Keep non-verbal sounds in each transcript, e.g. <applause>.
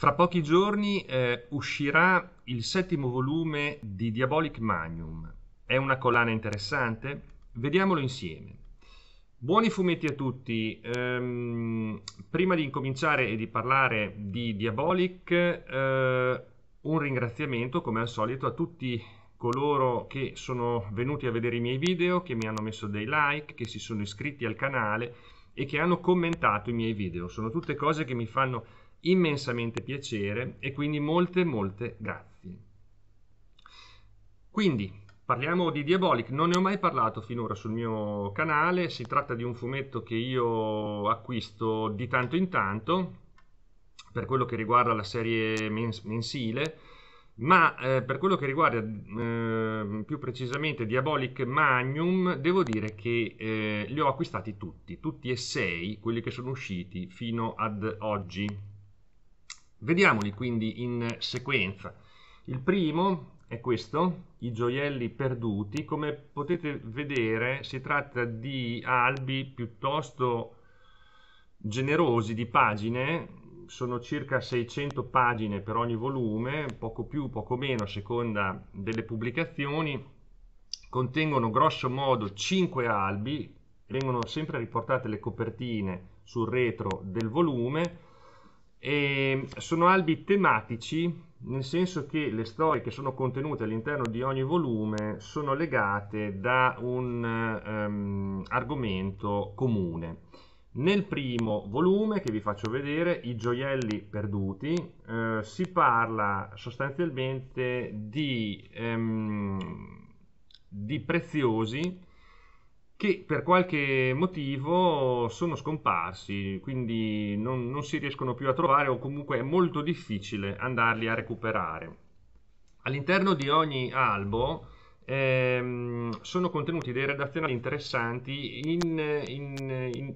Fra pochi giorni eh, uscirà il settimo volume di Diabolic Magnum. È una collana interessante? Vediamolo insieme. Buoni fumetti a tutti. Ehm, prima di incominciare e di parlare di Diabolic, eh, un ringraziamento come al solito a tutti coloro che sono venuti a vedere i miei video, che mi hanno messo dei like, che si sono iscritti al canale e che hanno commentato i miei video. Sono tutte cose che mi fanno immensamente piacere e quindi molte molte grazie. Quindi parliamo di Diabolic, non ne ho mai parlato finora sul mio canale, si tratta di un fumetto che io acquisto di tanto in tanto per quello che riguarda la serie mens mensile, ma eh, per quello che riguarda eh, più precisamente Diabolic Magnum devo dire che eh, li ho acquistati tutti, tutti e sei quelli che sono usciti fino ad oggi Vediamoli quindi in sequenza. Il primo è questo, i gioielli perduti. Come potete vedere si tratta di albi piuttosto generosi di pagine, sono circa 600 pagine per ogni volume, poco più, poco meno a seconda delle pubblicazioni, contengono grosso modo 5 albi, vengono sempre riportate le copertine sul retro del volume e sono albi tematici nel senso che le storie che sono contenute all'interno di ogni volume sono legate da un um, argomento comune. Nel primo volume, che vi faccio vedere, I gioielli perduti, eh, si parla sostanzialmente di, um, di preziosi che per qualche motivo sono scomparsi, quindi non, non, si riescono più a trovare o comunque è molto difficile andarli a recuperare. All'interno di ogni albo ehm, sono contenuti dei redazionali interessanti in, in, in,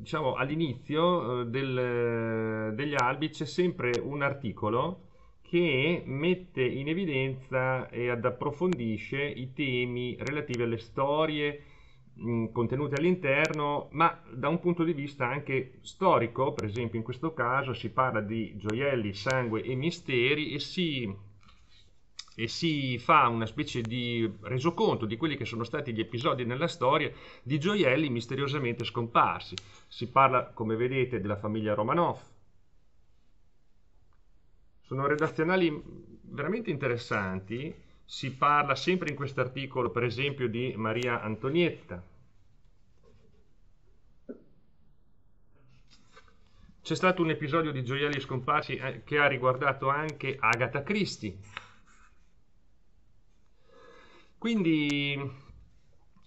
diciamo, all'inizio eh, del, degli albi c'è sempre un articolo che mette in evidenza e approfondisce i temi relativi alle storie, contenuti all'interno, ma da un punto di vista anche storico, per esempio in questo caso si parla di gioielli, sangue e misteri e si, e si fa una specie di resoconto di quelli che sono stati gli episodi nella storia di gioielli misteriosamente scomparsi. Si parla, come vedete, della famiglia Romanov, sono redazionali veramente interessanti. Si parla sempre in questo articolo, per esempio, di Maria Antonietta, C'è stato un episodio di Gioielli Scomparsi eh, che ha riguardato anche Agatha Christie. Quindi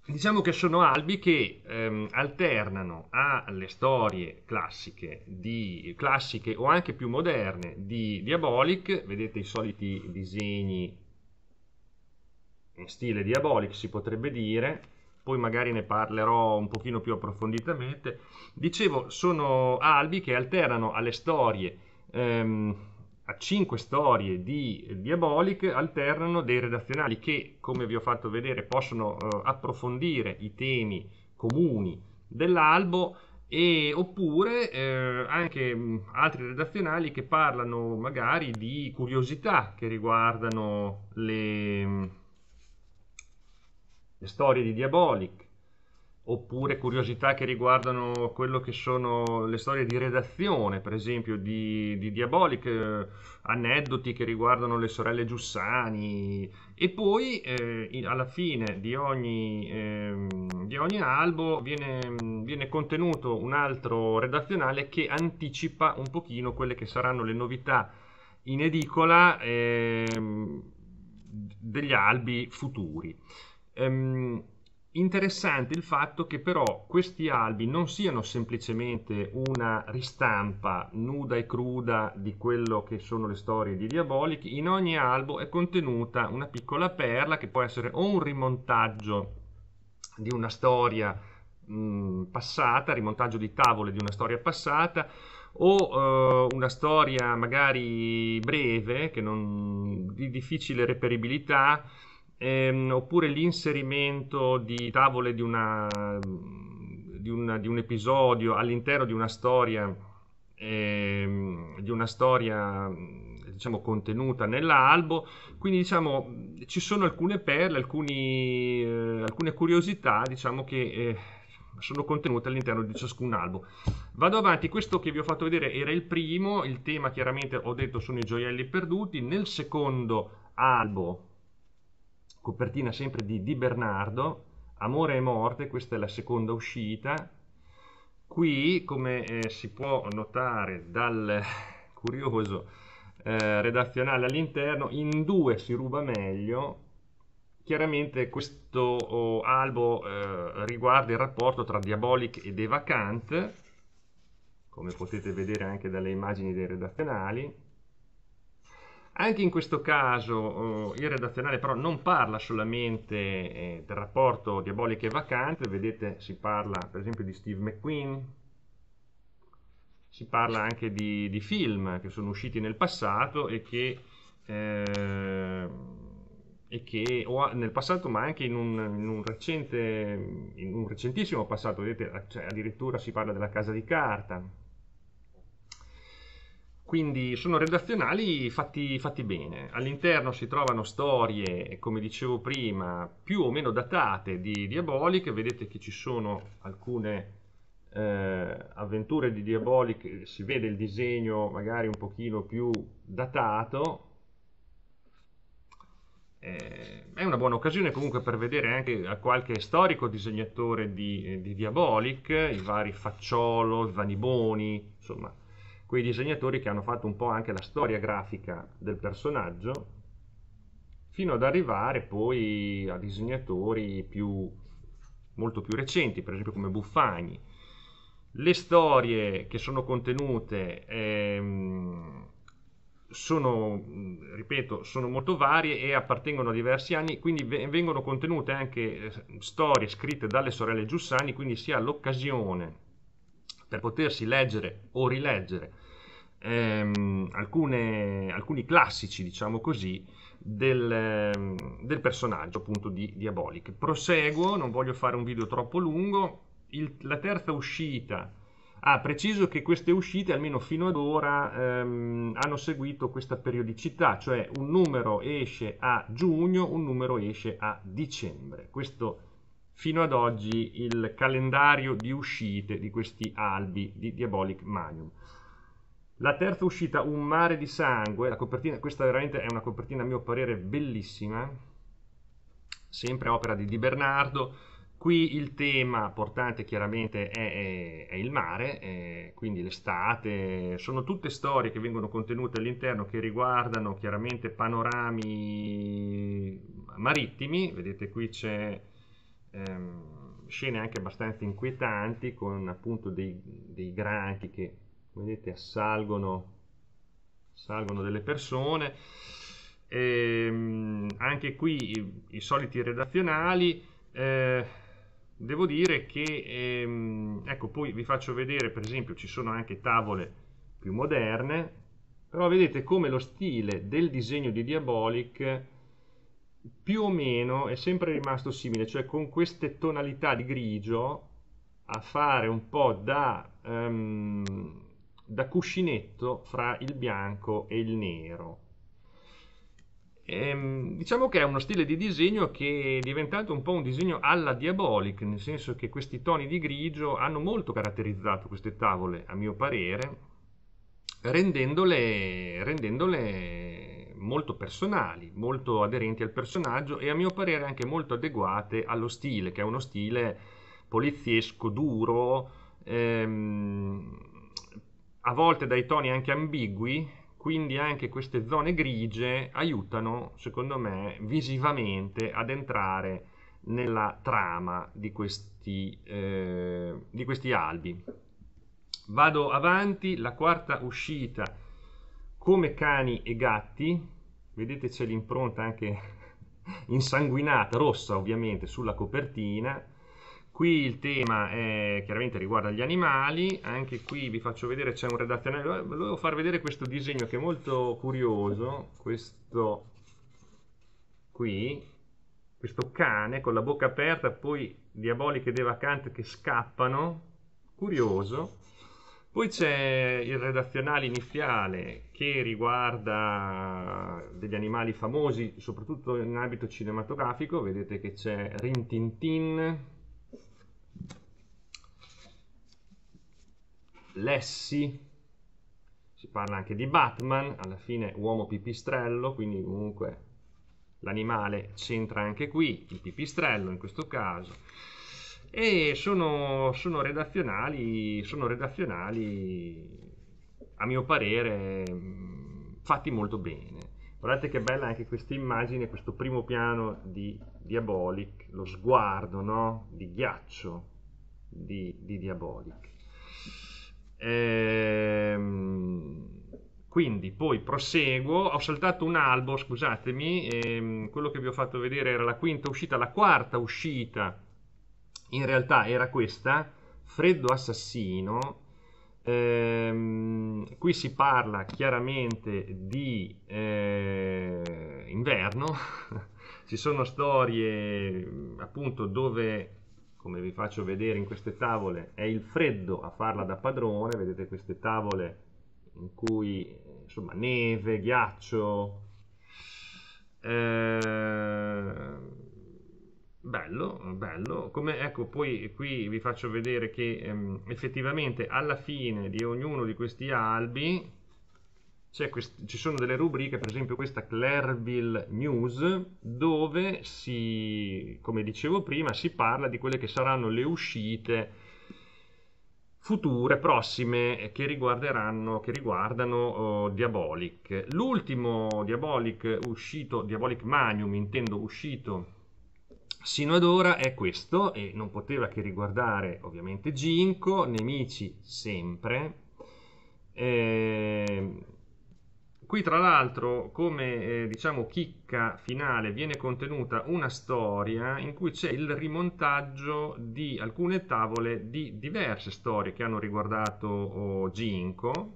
diciamo che sono albi che ehm, alternano alle storie classiche, di, classiche, o anche più moderne di Diabolic, vedete i soliti disegni in stile Diabolic si potrebbe dire, poi magari ne parlerò un pochino più approfonditamente. Dicevo, sono albi che alternano alle storie, ehm, a cinque storie di Diabolic, alternano dei redazionali che, come vi ho fatto vedere, possono eh, approfondire i temi comuni dell'albo e, oppure eh, anche mh, altri redazionali che parlano magari di curiosità che riguardano le le storie di Diabolic, oppure curiosità che riguardano quello che sono le storie di redazione, per esempio di, di Diabolic, eh, aneddoti che riguardano le sorelle Giussani e poi eh, alla fine di ogni, eh, di ogni albo viene, viene, contenuto un altro redazionale che anticipa un pochino quelle che saranno le novità in edicola ehm, degli albi futuri. Ehm, interessante il fatto che però questi albi non siano semplicemente una ristampa nuda e cruda di quello che sono le storie di Diabolic, in ogni albo è contenuta una piccola perla che può essere o un rimontaggio di una storia mm, passata, rimontaggio di tavole di una storia passata, o eh, una storia magari breve, non, di difficile reperibilità, ehm, oppure l'inserimento di tavole di, una, di, una, di un episodio all'interno di una storia, ehm, di una storia diciamo, contenuta nell'albo. Quindi diciamo, ci sono alcune perle, alcuni, eh, alcune curiosità diciamo, che eh, sono contenute all'interno di ciascun albo. Vado avanti, questo che vi ho fatto vedere era il primo, il tema chiaramente ho detto sono i gioielli perduti, nel secondo albo copertina sempre di Di Bernardo, Amore e morte, questa è la seconda uscita. Qui, come eh, si può notare dal <laughs> curioso eh, redazionale all'interno, in due si ruba meglio. Chiaramente questo oh, albo eh, riguarda il rapporto tra Diabolic ed Evacant, come potete vedere anche dalle immagini dei redazionali. Anche in questo caso eh, il redazionale però non parla solamente eh, del rapporto diabolico e vacante, vedete si parla per esempio di Steve McQueen, si parla anche di, di film che sono usciti nel passato e che, eh, e che nel passato ma anche in un, in un, recente, in un recentissimo passato, vedete cioè, addirittura si parla della casa di carta, quindi sono redazionali fatti, fatti, bene. All'interno si trovano storie, come dicevo prima, più o meno datate di Diabolic, vedete che ci sono alcune eh, avventure di Diabolic, si vede il disegno magari un pochino più datato, eh, è una buona occasione comunque per vedere anche a qualche storico disegnatore di, eh, di Diabolic, i vari Facciolo, Vaniboni, insomma quei disegnatori che hanno fatto un po' anche la storia grafica del personaggio, fino ad arrivare poi a disegnatori più, molto più recenti, per esempio come Buffagni. Le storie che sono contenute ehm, sono, ripeto, sono molto varie e appartengono a diversi anni, quindi vengono contenute anche eh, storie scritte dalle sorelle Giussani, quindi si ha l'occasione per potersi leggere o rileggere ehm, alcune, alcuni classici, diciamo così, del, del personaggio appunto di Diabolic. Proseguo, non voglio fare un video troppo lungo. Il, la terza uscita Ah, preciso che queste uscite, almeno fino ad ora, ehm, hanno seguito questa periodicità, cioè un numero esce a giugno, un numero esce a dicembre. Questo fino ad oggi il calendario di uscite di questi albi di Diabolic Manium la terza uscita un mare di sangue la copertina questa veramente è una copertina a mio parere bellissima sempre opera di Di Bernardo Qui il tema portante chiaramente è, è, è il mare, è, quindi l'estate, sono tutte storie che vengono contenute all'interno che riguardano chiaramente panorami marittimi, vedete qui c'è ehm, scene anche abbastanza inquietanti con appunto dei, dei granchi che vedete assalgono, assalgono delle persone e, ehm, anche qui i, i soliti redazionali eh, devo dire che ehm, ecco poi vi faccio vedere per esempio ci sono anche tavole più moderne però vedete come lo stile del disegno di Diabolic più o meno è sempre rimasto simile cioè con queste tonalità di grigio a fare un po' da um, da cuscinetto fra il bianco e il nero. Ehm, diciamo che è uno stile di disegno che è diventato un po' un disegno alla diabolic, nel senso che questi toni di grigio hanno molto caratterizzato queste tavole, a mio parere, rendendole, rendendole molto personali, molto aderenti al personaggio e a mio parere anche molto adeguate allo stile, che è uno stile poliziesco, duro, ehm, a volte dai toni anche ambigui, quindi anche queste zone grigie aiutano, secondo me, visivamente ad entrare nella trama di questi, eh, di questi albi. Vado avanti, la quarta uscita, come cani e gatti, vedete c'è l'impronta anche <laughs> insanguinata, rossa ovviamente, sulla copertina, Qui il tema è, eh, chiaramente riguarda gli animali, anche qui vi faccio vedere, c'è un redazionale, volevo far vedere questo disegno che è molto curioso, questo qui, questo cane con la bocca aperta, poi diaboliche devacante che scappano, curioso. Poi c'è il redazionale iniziale che riguarda degli animali famosi, soprattutto in ambito cinematografico, vedete che c'è Rintintin, Lessi, si parla anche di Batman, alla fine uomo pipistrello, quindi comunque l'animale c'entra anche qui, il pipistrello in questo caso. E sono, sono, redazionali, sono redazionali, a mio parere, mm, fatti molto bene. Guardate che bella anche questa immagine, questo primo piano di Diabolic, lo sguardo no? di ghiaccio di, di Diabolic. Ehm, quindi poi proseguo, ho saltato un albo, scusatemi, ehm, quello che vi ho fatto vedere era la quinta uscita, la quarta uscita in realtà era questa, Freddo Assassino, ehm, qui si parla chiaramente di eh, inverno, <laughs> ci sono storie appunto dove come vi faccio vedere in queste tavole, è il freddo a farla da padrone, vedete queste tavole in cui insomma neve, ghiaccio, eh, bello, bello, come ecco poi qui vi faccio vedere che ehm, effettivamente alla fine di ognuno di questi albi ci sono delle rubriche, per esempio questa Clerville News, dove si, come dicevo prima, si parla di quelle che saranno le uscite future, prossime, che, riguarderanno, che riguardano oh, Diabolic. L'ultimo Diabolic uscito, Diabolic Manium, intendo uscito sino ad ora è questo e non poteva che riguardare ovviamente Ginko, nemici sempre, eh, Qui tra l'altro come eh, diciamo chicca finale viene contenuta una storia in cui c'è il rimontaggio di alcune tavole di diverse storie che hanno riguardato oh, Ginko.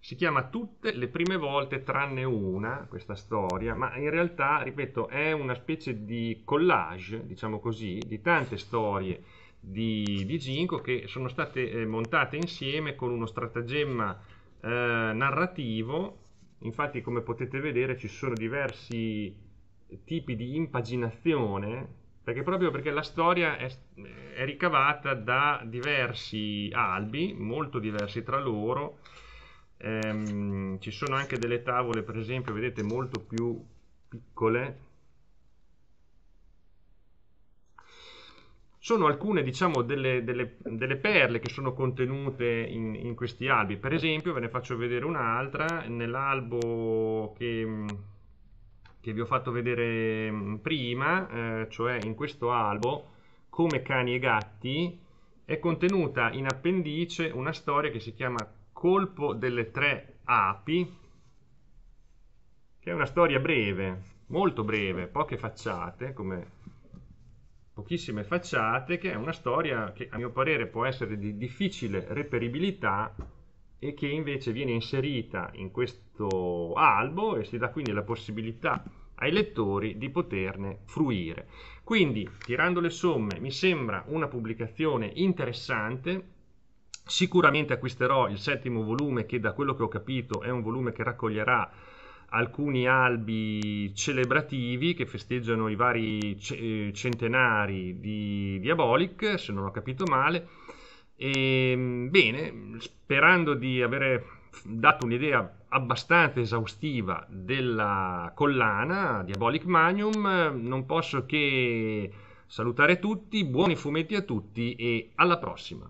Si chiama Tutte le prime volte tranne una questa storia, ma in realtà, ripeto, è una specie di collage, diciamo così, di tante storie di, di Ginko che sono state eh, montate insieme con uno stratagemma eh, narrativo, infatti come potete vedere ci sono diversi tipi di impaginazione, perché proprio perché la storia è, è ricavata da diversi albi, molto diversi tra loro, ehm, ci sono anche delle tavole per esempio, vedete, molto più piccole, sono alcune diciamo, delle, delle, delle, perle che sono contenute in, in, questi albi. Per esempio, ve ne faccio vedere un'altra, nell'albo che, che, vi ho fatto vedere mm, prima, eh, cioè in questo albo, come cani e gatti, è contenuta in appendice una storia che si chiama Colpo delle tre api, che è una storia breve, molto breve, poche facciate, come pochissime facciate, che è una storia che a mio parere può essere di difficile reperibilità e che invece viene inserita in questo albo e si dà quindi la possibilità ai lettori di poterne fruire. Quindi, tirando le somme, mi sembra una pubblicazione interessante, sicuramente acquisterò il settimo volume che da quello che ho capito è un volume che raccoglierà alcuni albi celebrativi che festeggiano i vari eh, centenari di Diabolic, se non ho capito male. E, ehm, bene, sperando di avere dato un'idea abbastanza esaustiva della collana Diabolic Magnum, non posso che salutare tutti, buoni fumetti a tutti e alla prossima.